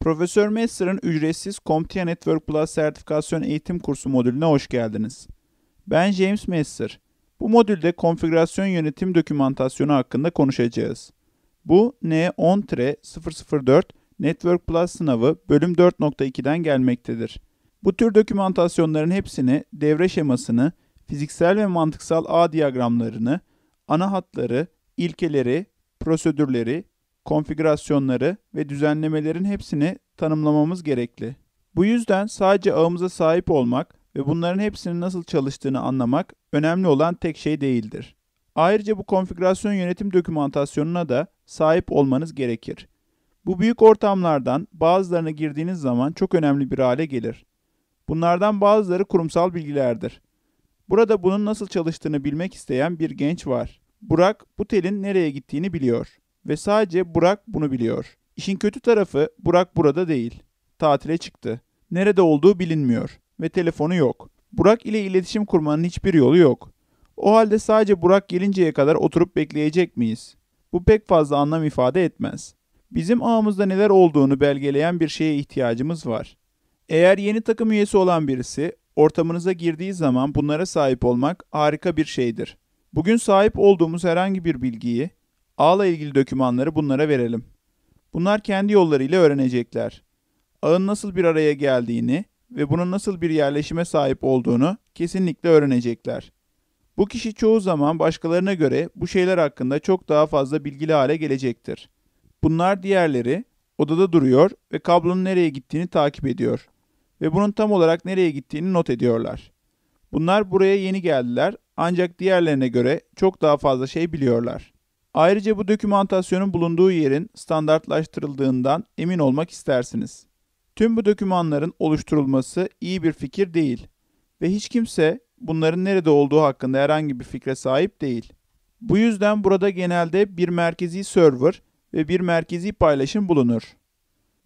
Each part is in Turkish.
Profesör Messer'ın ücretsiz CompTIA Network Plus sertifikasyon eğitim kursu modülüne hoş geldiniz. Ben James Messer. Bu modülde konfigürasyon yönetim dokümantasyonu hakkında konuşacağız. Bu N10-004 Network Plus sınavı bölüm 4.2'den gelmektedir. Bu tür dokümantasyonların hepsini devre şemasını, fiziksel ve mantıksal ağ diyagramlarını, ana hatları, ilkeleri, prosedürleri, konfigürasyonları ve düzenlemelerin hepsini tanımlamamız gerekli. Bu yüzden sadece ağımıza sahip olmak ve bunların hepsinin nasıl çalıştığını anlamak önemli olan tek şey değildir. Ayrıca bu konfigürasyon yönetim dokümantasyonuna da sahip olmanız gerekir. Bu büyük ortamlardan bazılarına girdiğiniz zaman çok önemli bir hale gelir. Bunlardan bazıları kurumsal bilgilerdir. Burada bunun nasıl çalıştığını bilmek isteyen bir genç var. Burak bu telin nereye gittiğini biliyor ve sadece Burak bunu biliyor. İşin kötü tarafı Burak burada değil. Tatile çıktı. Nerede olduğu bilinmiyor ve telefonu yok. Burak ile iletişim kurmanın hiçbir yolu yok. O halde sadece Burak gelinceye kadar oturup bekleyecek miyiz? Bu pek fazla anlam ifade etmez. Bizim ağımızda neler olduğunu belgeleyen bir şeye ihtiyacımız var. Eğer yeni takım üyesi olan birisi ortamınıza girdiği zaman bunlara sahip olmak harika bir şeydir. Bugün sahip olduğumuz herhangi bir bilgiyi ağla ilgili dokümanları bunlara verelim. Bunlar kendi yollarıyla öğrenecekler. Ağın nasıl bir araya geldiğini ve bunun nasıl bir yerleşime sahip olduğunu kesinlikle öğrenecekler. Bu kişi çoğu zaman başkalarına göre bu şeyler hakkında çok daha fazla bilgili hale gelecektir. Bunlar diğerleri odada duruyor ve kablonun nereye gittiğini takip ediyor ve bunun tam olarak nereye gittiğini not ediyorlar. Bunlar buraya yeni geldiler ancak diğerlerine göre çok daha fazla şey biliyorlar. Ayrıca bu dokümantasyonun bulunduğu yerin standartlaştırıldığından emin olmak istersiniz. Tüm bu dokümanların oluşturulması iyi bir fikir değil ve hiç kimse bunların nerede olduğu hakkında herhangi bir fikre sahip değil. Bu yüzden burada genelde bir merkezi server ve bir merkezi paylaşım bulunur.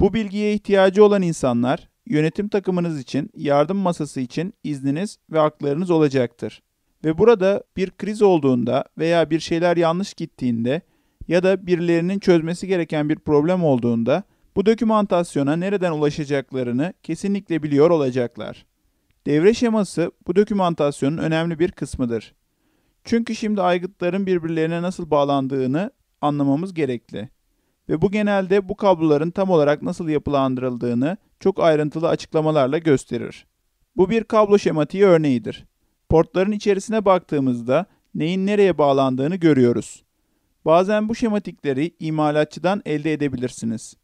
Bu bilgiye ihtiyacı olan insanlar yönetim takımınız için yardım masası için izniniz ve haklarınız olacaktır. Ve burada bir kriz olduğunda veya bir şeyler yanlış gittiğinde ya da birilerinin çözmesi gereken bir problem olduğunda bu dokümantasyona nereden ulaşacaklarını kesinlikle biliyor olacaklar. Devre şeması bu dokümantasyonun önemli bir kısmıdır. Çünkü şimdi aygıtların birbirlerine nasıl bağlandığını anlamamız gerekli. Ve bu genelde bu kabloların tam olarak nasıl yapılandırıldığını çok ayrıntılı açıklamalarla gösterir. Bu bir kablo şematiği örneğidir. Portların içerisine baktığımızda neyin nereye bağlandığını görüyoruz. Bazen bu şematikleri imalatçıdan elde edebilirsiniz.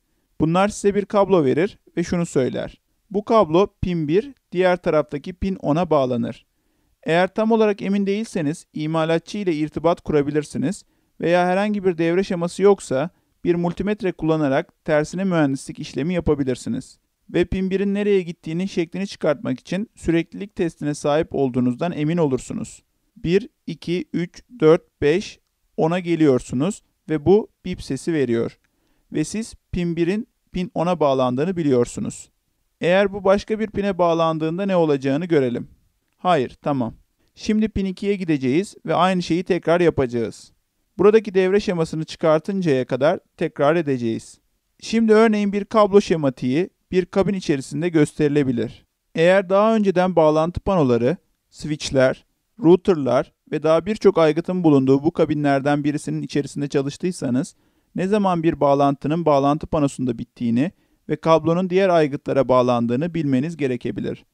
Bunlar size bir kablo verir ve şunu söyler. Bu kablo pin 1, diğer taraftaki pin 10'a bağlanır. Eğer tam olarak emin değilseniz imalatçı ile irtibat kurabilirsiniz veya herhangi bir devre şeması yoksa bir multimetre kullanarak tersine mühendislik işlemi yapabilirsiniz ve pin 1'in nereye gittiğinin şeklini çıkartmak için süreklilik testine sahip olduğunuzdan emin olursunuz. 1, 2, 3, 4, 5, 10'a geliyorsunuz ve bu bip sesi veriyor. Ve siz pin 1'in pin 10'a bağlandığını biliyorsunuz. Eğer bu başka bir pine bağlandığında ne olacağını görelim. Hayır, tamam. Şimdi pin 2'ye gideceğiz ve aynı şeyi tekrar yapacağız. Buradaki devre şemasını çıkartıncaya kadar tekrar edeceğiz. Şimdi örneğin bir kablo şematiği bir kabin içerisinde gösterilebilir. Eğer daha önceden bağlantı panoları, switchler, routerlar ve daha birçok aygıtın bulunduğu bu kabinlerden birisinin içerisinde çalıştıysanız, ne zaman bir bağlantının bağlantı panosunda bittiğini ve kablonun diğer aygıtlara bağlandığını bilmeniz gerekebilir.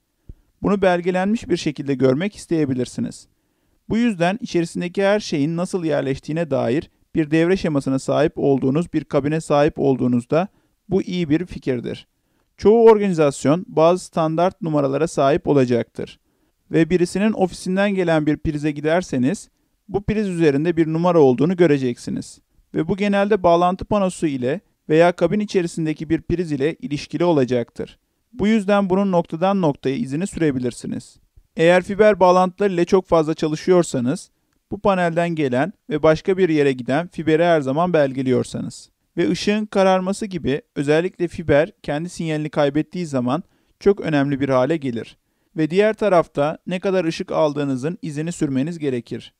Bunu belgelenmiş bir şekilde görmek isteyebilirsiniz. Bu yüzden içerisindeki her şeyin nasıl yerleştiğine dair bir devre şemasına sahip olduğunuz bir kabine sahip olduğunuzda bu iyi bir fikirdir. Çoğu organizasyon bazı standart numaralara sahip olacaktır. Ve birisinin ofisinden gelen bir prize giderseniz bu priz üzerinde bir numara olduğunu göreceksiniz. Ve bu genelde bağlantı panosu ile veya kabin içerisindeki bir priz ile ilişkili olacaktır. Bu yüzden bunun noktadan noktaya izini sürebilirsiniz. Eğer fiber bağlantılar ile çok fazla çalışıyorsanız, bu panelden gelen ve başka bir yere giden fiberi her zaman belgeliyorsanız ve ışığın kararması gibi özellikle fiber kendi sinyalini kaybettiği zaman çok önemli bir hale gelir ve diğer tarafta ne kadar ışık aldığınızın izini sürmeniz gerekir.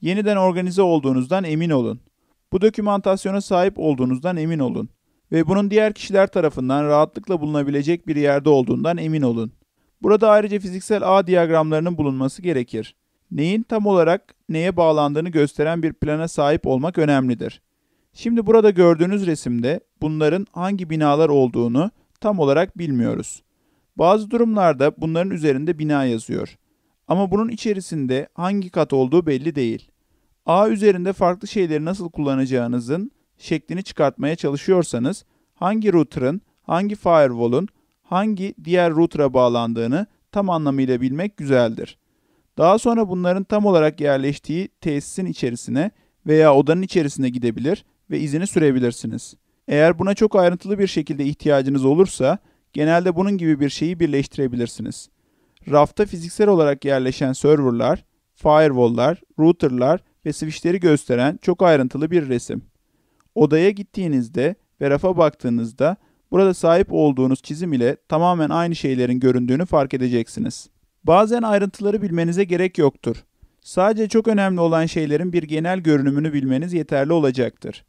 Yeniden organize olduğunuzdan emin olun. Bu dokümantasyona sahip olduğunuzdan emin olun ve bunun diğer kişiler tarafından rahatlıkla bulunabilecek bir yerde olduğundan emin olun. Burada ayrıca fiziksel ağ diyagramlarının bulunması gerekir. Neyin tam olarak neye bağlandığını gösteren bir plana sahip olmak önemlidir. Şimdi burada gördüğünüz resimde bunların hangi binalar olduğunu tam olarak bilmiyoruz. Bazı durumlarda bunların üzerinde bina yazıyor. Ama bunun içerisinde hangi kat olduğu belli değil. A üzerinde farklı şeyleri nasıl kullanacağınızın şeklini çıkartmaya çalışıyorsanız hangi router'ın, hangi firewall'un, hangi diğer router'a bağlandığını tam anlamıyla bilmek güzeldir. Daha sonra bunların tam olarak yerleştiği tesisin içerisine veya odanın içerisine gidebilir ve izini sürebilirsiniz. Eğer buna çok ayrıntılı bir şekilde ihtiyacınız olursa genelde bunun gibi bir şeyi birleştirebilirsiniz. Rafta fiziksel olarak yerleşen serverlar, firewall'lar, router'lar ve switch'leri gösteren çok ayrıntılı bir resim. Odaya gittiğinizde ve rafa baktığınızda burada sahip olduğunuz çizim ile tamamen aynı şeylerin göründüğünü fark edeceksiniz. Bazen ayrıntıları bilmenize gerek yoktur. Sadece çok önemli olan şeylerin bir genel görünümünü bilmeniz yeterli olacaktır.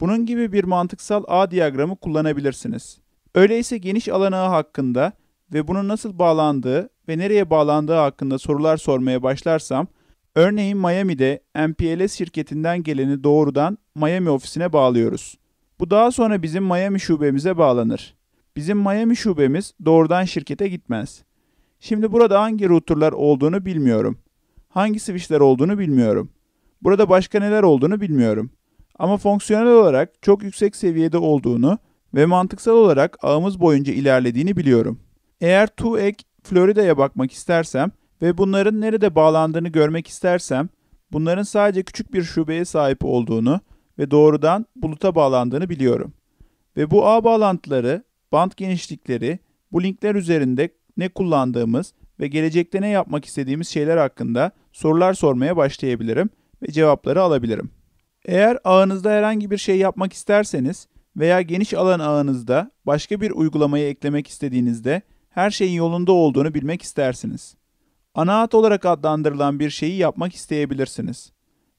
Bunun gibi bir mantıksal ağ diyagramı kullanabilirsiniz. Öyleyse geniş alan ağı hakkında ve bunun nasıl bağlandığı ve nereye bağlandığı hakkında sorular sormaya başlarsam, örneğin Miami'de MPLS şirketinden geleni doğrudan Miami ofisine bağlıyoruz. Bu daha sonra bizim Miami şubemize bağlanır. Bizim Miami şubemiz doğrudan şirkete gitmez. Şimdi burada hangi routerlar olduğunu bilmiyorum. Hangi switchler olduğunu bilmiyorum. Burada başka neler olduğunu bilmiyorum. Ama fonksiyonel olarak çok yüksek seviyede olduğunu ve mantıksal olarak ağımız boyunca ilerlediğini biliyorum. Eğer TUEK Florida'ya bakmak istersem ve bunların nerede bağlandığını görmek istersem, bunların sadece küçük bir şubeye sahip olduğunu ve doğrudan buluta bağlandığını biliyorum. Ve bu ağ bağlantıları, band genişlikleri, bu linkler üzerinde ne kullandığımız ve gelecekte ne yapmak istediğimiz şeyler hakkında sorular sormaya başlayabilirim ve cevapları alabilirim. Eğer ağınızda herhangi bir şey yapmak isterseniz veya geniş alan ağınızda başka bir uygulamayı eklemek istediğinizde her şeyin yolunda olduğunu bilmek istersiniz. Ana hat olarak adlandırılan bir şeyi yapmak isteyebilirsiniz.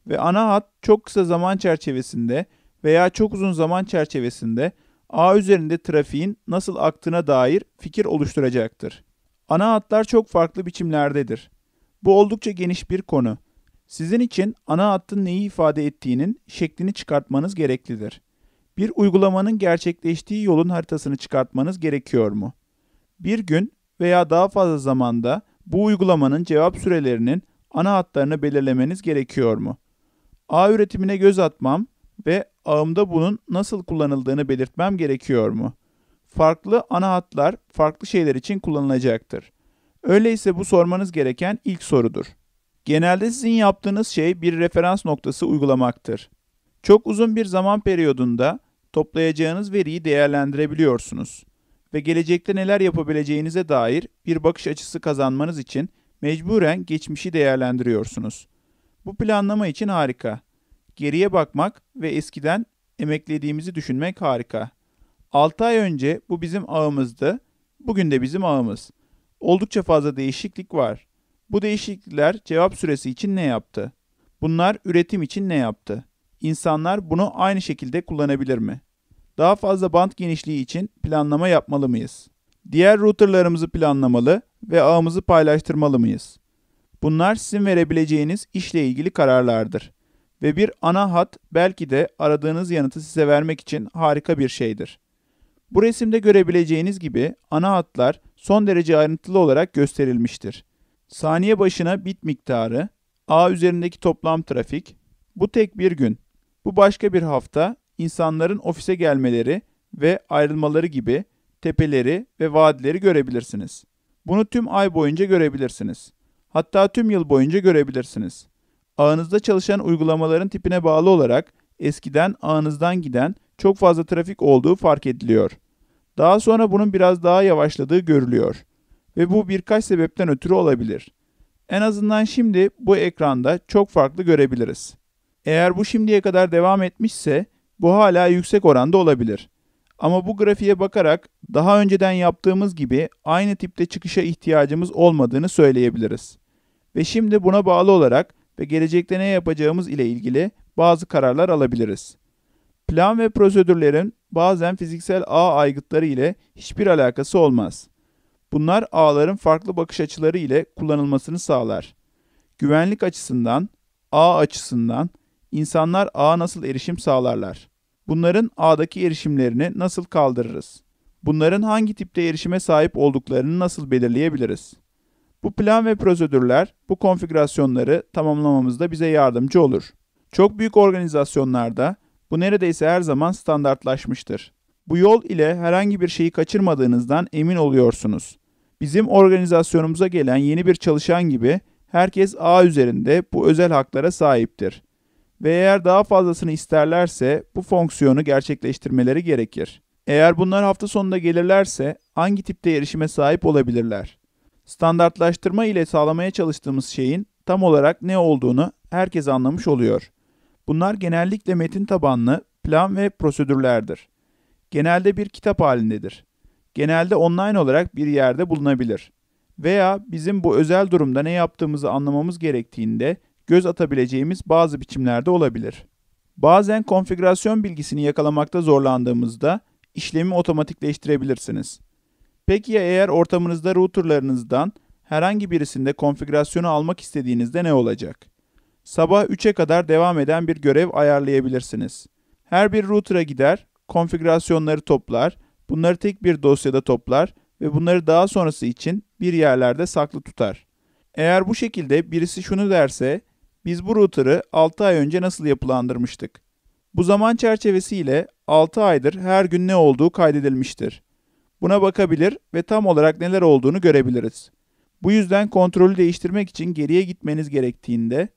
Ve ana hat çok kısa zaman çerçevesinde veya çok uzun zaman çerçevesinde ağ üzerinde trafiğin nasıl aktığına dair fikir oluşturacaktır. Ana hatlar çok farklı biçimlerdedir. Bu oldukça geniş bir konu sizin için ana hattın neyi ifade ettiğinin şeklini çıkartmanız gereklidir. Bir uygulamanın gerçekleştiği yolun haritasını çıkartmanız gerekiyor mu? Bir gün veya daha fazla zamanda bu uygulamanın cevap sürelerinin ana hatlarını belirlemeniz gerekiyor mu? A üretimine göz atmam ve ağımda bunun nasıl kullanıldığını belirtmem gerekiyor mu? Farklı ana hatlar farklı şeyler için kullanılacaktır. Öyleyse bu sormanız gereken ilk sorudur. Genelde sizin yaptığınız şey bir referans noktası uygulamaktır. Çok uzun bir zaman periyodunda toplayacağınız veriyi değerlendirebiliyorsunuz ve gelecekte neler yapabileceğinize dair bir bakış açısı kazanmanız için mecburen geçmişi değerlendiriyorsunuz. Bu planlama için harika. Geriye bakmak ve eskiden emeklediğimizi düşünmek harika. 6 ay önce bu bizim ağımızdı, bugün de bizim ağımız. Oldukça fazla değişiklik var. Bu değişiklikler cevap süresi için ne yaptı? Bunlar üretim için ne yaptı? İnsanlar bunu aynı şekilde kullanabilir mi? Daha fazla bant genişliği için planlama yapmalı mıyız? Diğer routerlarımızı planlamalı ve ağımızı paylaştırmalı mıyız? Bunlar sizin verebileceğiniz işle ilgili kararlardır ve bir ana hat belki de aradığınız yanıtı size vermek için harika bir şeydir. Bu resimde görebileceğiniz gibi ana hatlar son derece ayrıntılı olarak gösterilmiştir. Saniye başına bit miktarı, ağ üzerindeki toplam trafik, bu tek bir gün, bu başka bir hafta, insanların ofise gelmeleri ve ayrılmaları gibi tepeleri ve vadileri görebilirsiniz. Bunu tüm ay boyunca görebilirsiniz. Hatta tüm yıl boyunca görebilirsiniz. Ağınızda çalışan uygulamaların tipine bağlı olarak eskiden ağınızdan giden çok fazla trafik olduğu fark ediliyor. Daha sonra bunun biraz daha yavaşladığı görülüyor ve bu birkaç sebepten ötürü olabilir. En azından şimdi bu ekranda çok farklı görebiliriz. Eğer bu şimdiye kadar devam etmişse bu hala yüksek oranda olabilir. Ama bu grafiğe bakarak daha önceden yaptığımız gibi aynı tipte çıkışa ihtiyacımız olmadığını söyleyebiliriz. Ve şimdi buna bağlı olarak ve gelecekte ne yapacağımız ile ilgili bazı kararlar alabiliriz. Plan ve prosedürlerin bazen fiziksel ağ aygıtları ile hiçbir alakası olmaz. Bunlar ağların farklı bakış açıları ile kullanılmasını sağlar. Güvenlik açısından, ağ açısından insanlar ağa nasıl erişim sağlarlar? Bunların ağdaki erişimlerini nasıl kaldırırız? Bunların hangi tipte erişime sahip olduklarını nasıl belirleyebiliriz? Bu plan ve prosedürler bu konfigürasyonları tamamlamamızda bize yardımcı olur. Çok büyük organizasyonlarda bu neredeyse her zaman standartlaşmıştır. Bu yol ile herhangi bir şeyi kaçırmadığınızdan emin oluyorsunuz. Bizim organizasyonumuza gelen yeni bir çalışan gibi herkes A üzerinde bu özel haklara sahiptir. Ve eğer daha fazlasını isterlerse bu fonksiyonu gerçekleştirmeleri gerekir. Eğer bunlar hafta sonunda gelirlerse hangi tipte erişime sahip olabilirler? Standartlaştırma ile sağlamaya çalıştığımız şeyin tam olarak ne olduğunu herkes anlamış oluyor. Bunlar genellikle metin tabanlı plan ve prosedürlerdir. Genelde bir kitap halindedir genelde online olarak bir yerde bulunabilir. Veya bizim bu özel durumda ne yaptığımızı anlamamız gerektiğinde göz atabileceğimiz bazı biçimlerde olabilir. Bazen konfigürasyon bilgisini yakalamakta zorlandığımızda işlemi otomatikleştirebilirsiniz. Peki ya eğer ortamınızda routerlarınızdan herhangi birisinde konfigürasyonu almak istediğinizde ne olacak? Sabah 3'e kadar devam eden bir görev ayarlayabilirsiniz. Her bir router'a gider, konfigürasyonları toplar Bunları tek bir dosyada toplar ve bunları daha sonrası için bir yerlerde saklı tutar. Eğer bu şekilde birisi şunu derse, biz bu router'ı 6 ay önce nasıl yapılandırmıştık? Bu zaman çerçevesiyle 6 aydır her gün ne olduğu kaydedilmiştir. Buna bakabilir ve tam olarak neler olduğunu görebiliriz. Bu yüzden kontrolü değiştirmek için geriye gitmeniz gerektiğinde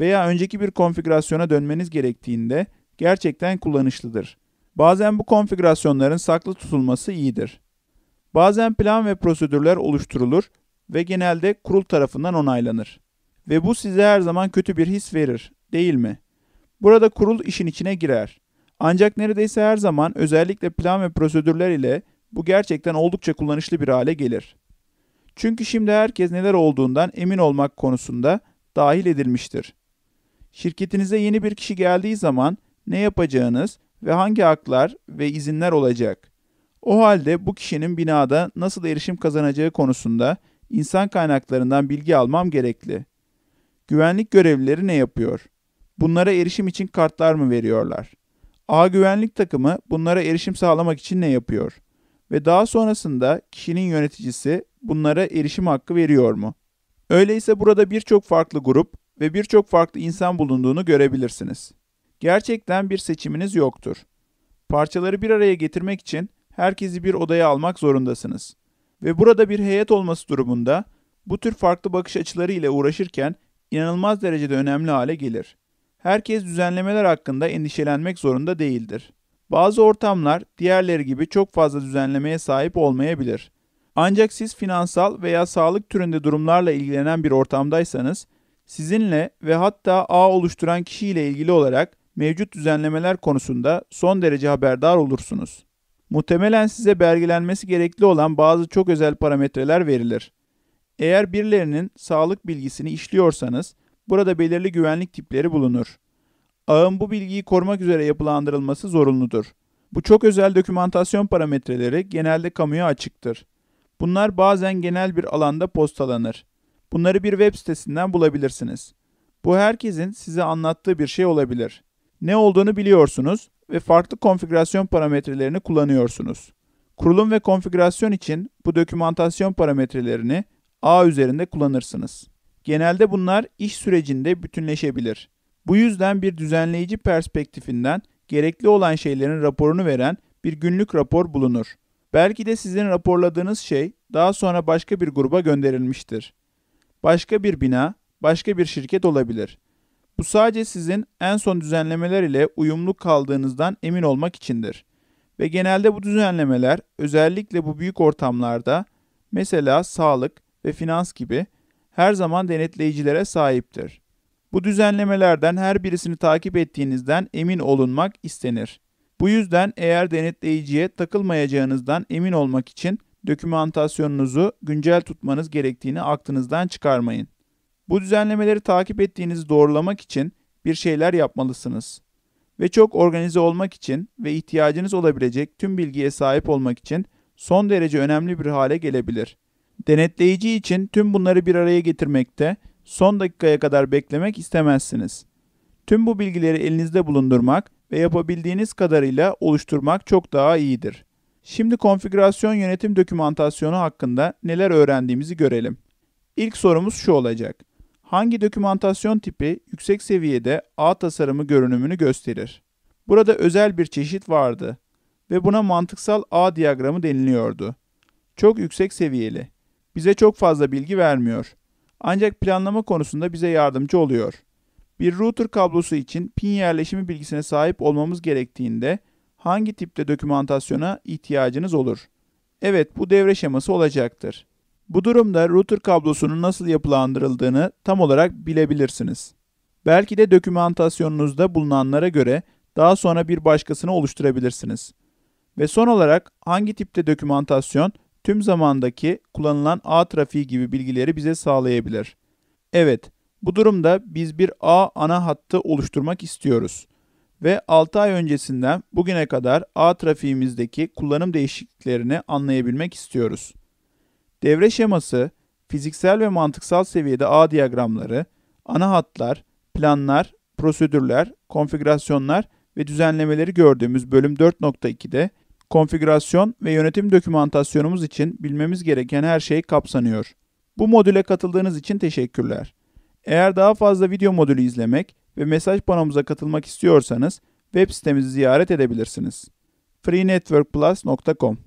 veya önceki bir konfigürasyona dönmeniz gerektiğinde gerçekten kullanışlıdır. Bazen bu konfigürasyonların saklı tutulması iyidir. Bazen plan ve prosedürler oluşturulur ve genelde kurul tarafından onaylanır. Ve bu size her zaman kötü bir his verir, değil mi? Burada kurul işin içine girer. Ancak neredeyse her zaman özellikle plan ve prosedürler ile bu gerçekten oldukça kullanışlı bir hale gelir. Çünkü şimdi herkes neler olduğundan emin olmak konusunda dahil edilmiştir. Şirketinize yeni bir kişi geldiği zaman ne yapacağınız ve hangi haklar ve izinler olacak? O halde bu kişinin binada nasıl erişim kazanacağı konusunda insan kaynaklarından bilgi almam gerekli. Güvenlik görevlileri ne yapıyor? Bunlara erişim için kartlar mı veriyorlar? A güvenlik takımı bunlara erişim sağlamak için ne yapıyor? Ve daha sonrasında kişinin yöneticisi bunlara erişim hakkı veriyor mu? Öyleyse burada birçok farklı grup ve birçok farklı insan bulunduğunu görebilirsiniz. Gerçekten bir seçiminiz yoktur. Parçaları bir araya getirmek için herkesi bir odaya almak zorundasınız. Ve burada bir heyet olması durumunda bu tür farklı bakış açıları ile uğraşırken inanılmaz derecede önemli hale gelir. Herkes düzenlemeler hakkında endişelenmek zorunda değildir. Bazı ortamlar diğerleri gibi çok fazla düzenlemeye sahip olmayabilir. Ancak siz finansal veya sağlık türünde durumlarla ilgilenen bir ortamdaysanız, sizinle ve hatta ağ oluşturan kişiyle ilgili olarak mevcut düzenlemeler konusunda son derece haberdar olursunuz. Muhtemelen size belgelenmesi gerekli olan bazı çok özel parametreler verilir. Eğer birilerinin sağlık bilgisini işliyorsanız burada belirli güvenlik tipleri bulunur. Ağın bu bilgiyi korumak üzere yapılandırılması zorunludur. Bu çok özel dokümantasyon parametreleri genelde kamuya açıktır. Bunlar bazen genel bir alanda postalanır. Bunları bir web sitesinden bulabilirsiniz. Bu herkesin size anlattığı bir şey olabilir ne olduğunu biliyorsunuz ve farklı konfigürasyon parametrelerini kullanıyorsunuz. Kurulum ve konfigürasyon için bu dokümantasyon parametrelerini ağ üzerinde kullanırsınız. Genelde bunlar iş sürecinde bütünleşebilir. Bu yüzden bir düzenleyici perspektifinden gerekli olan şeylerin raporunu veren bir günlük rapor bulunur. Belki de sizin raporladığınız şey daha sonra başka bir gruba gönderilmiştir. Başka bir bina, başka bir şirket olabilir. Bu sadece sizin en son düzenlemeler ile uyumlu kaldığınızdan emin olmak içindir. Ve genelde bu düzenlemeler özellikle bu büyük ortamlarda mesela sağlık ve finans gibi her zaman denetleyicilere sahiptir. Bu düzenlemelerden her birisini takip ettiğinizden emin olunmak istenir. Bu yüzden eğer denetleyiciye takılmayacağınızdan emin olmak için dökümantasyonunuzu güncel tutmanız gerektiğini aklınızdan çıkarmayın. Bu düzenlemeleri takip ettiğinizi doğrulamak için bir şeyler yapmalısınız. Ve çok organize olmak için ve ihtiyacınız olabilecek tüm bilgiye sahip olmak için son derece önemli bir hale gelebilir. Denetleyici için tüm bunları bir araya getirmekte son dakikaya kadar beklemek istemezsiniz. Tüm bu bilgileri elinizde bulundurmak ve yapabildiğiniz kadarıyla oluşturmak çok daha iyidir. Şimdi konfigürasyon yönetim dokümantasyonu hakkında neler öğrendiğimizi görelim. İlk sorumuz şu olacak hangi dokümantasyon tipi yüksek seviyede ağ tasarımı görünümünü gösterir? Burada özel bir çeşit vardı ve buna mantıksal ağ diyagramı deniliyordu. Çok yüksek seviyeli. Bize çok fazla bilgi vermiyor. Ancak planlama konusunda bize yardımcı oluyor. Bir router kablosu için pin yerleşimi bilgisine sahip olmamız gerektiğinde hangi tipte dokümantasyona ihtiyacınız olur? Evet bu devre şeması olacaktır. Bu durumda router kablosunun nasıl yapılandırıldığını tam olarak bilebilirsiniz. Belki de dokümantasyonunuzda bulunanlara göre daha sonra bir başkasını oluşturabilirsiniz. Ve son olarak hangi tipte dokümantasyon tüm zamandaki kullanılan ağ trafiği gibi bilgileri bize sağlayabilir. Evet, bu durumda biz bir ağ ana hattı oluşturmak istiyoruz. Ve 6 ay öncesinden bugüne kadar ağ trafiğimizdeki kullanım değişikliklerini anlayabilmek istiyoruz. Devre şeması, fiziksel ve mantıksal seviyede ağ diyagramları, ana hatlar, planlar, prosedürler, konfigürasyonlar ve düzenlemeleri gördüğümüz bölüm 4.2'de konfigürasyon ve yönetim dokümantasyonumuz için bilmemiz gereken her şey kapsanıyor. Bu modüle katıldığınız için teşekkürler. Eğer daha fazla video modülü izlemek ve mesaj panomuza katılmak istiyorsanız web sitemizi ziyaret edebilirsiniz. freenetworkplus.com